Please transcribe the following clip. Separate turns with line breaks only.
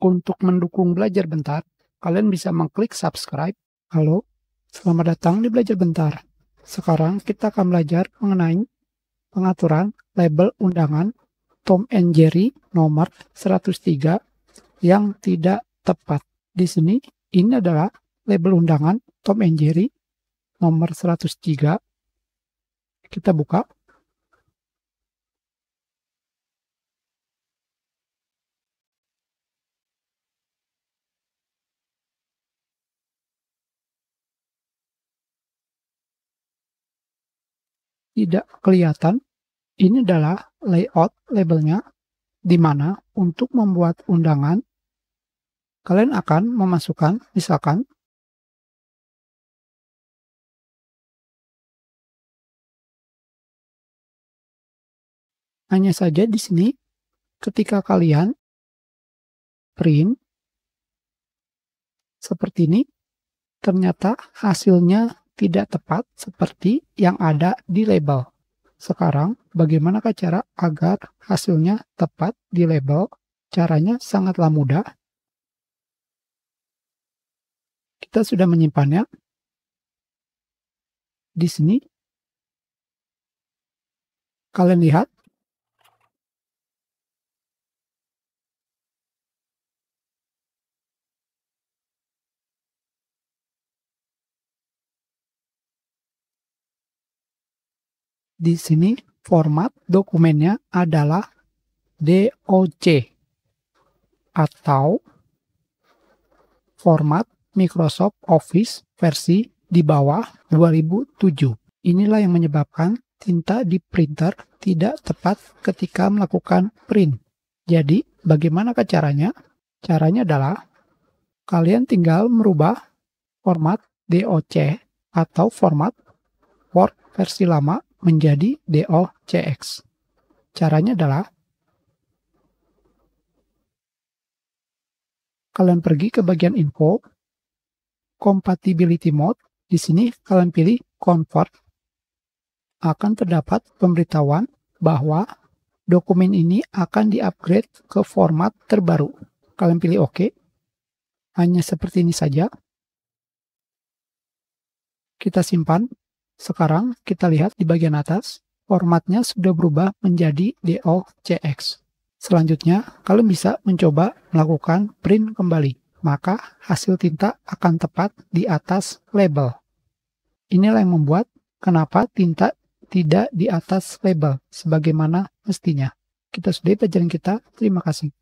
Untuk mendukung belajar bentar, kalian bisa mengklik subscribe. Halo, selamat datang di belajar bentar. Sekarang kita akan belajar mengenai pengaturan label undangan Tom and Jerry nomor 103 yang tidak tepat. Di sini, ini adalah label undangan Tom and Jerry nomor 103. Kita buka. tidak kelihatan, ini adalah layout labelnya, di mana untuk membuat undangan, kalian akan memasukkan, misalkan, hanya saja di sini, ketika kalian print seperti ini, ternyata hasilnya tidak tepat seperti yang ada di label. Sekarang, bagaimanakah cara agar hasilnya tepat di label? Caranya sangatlah mudah. Kita sudah menyimpannya. Di sini, kalian lihat di sini format dokumennya adalah DOC atau format Microsoft Office versi di bawah 2007. Inilah yang menyebabkan tinta di printer tidak tepat ketika melakukan print. Jadi, bagaimana caranya? Caranya adalah kalian tinggal merubah format DOC atau format Word versi lama menjadi DOCX. Caranya adalah kalian pergi ke bagian info, compatibility mode, di sini kalian pilih convert. Akan terdapat pemberitahuan bahwa dokumen ini akan diupgrade ke format terbaru. Kalian pilih OK. Hanya seperti ini saja. Kita simpan. Sekarang kita lihat di bagian atas, formatnya sudah berubah menjadi DOCX. Selanjutnya, kalian bisa mencoba melakukan print kembali. Maka hasil tinta akan tepat di atas label. Inilah yang membuat kenapa tinta tidak di atas label sebagaimana mestinya. Kita sudah pelajaran kita. Terima kasih.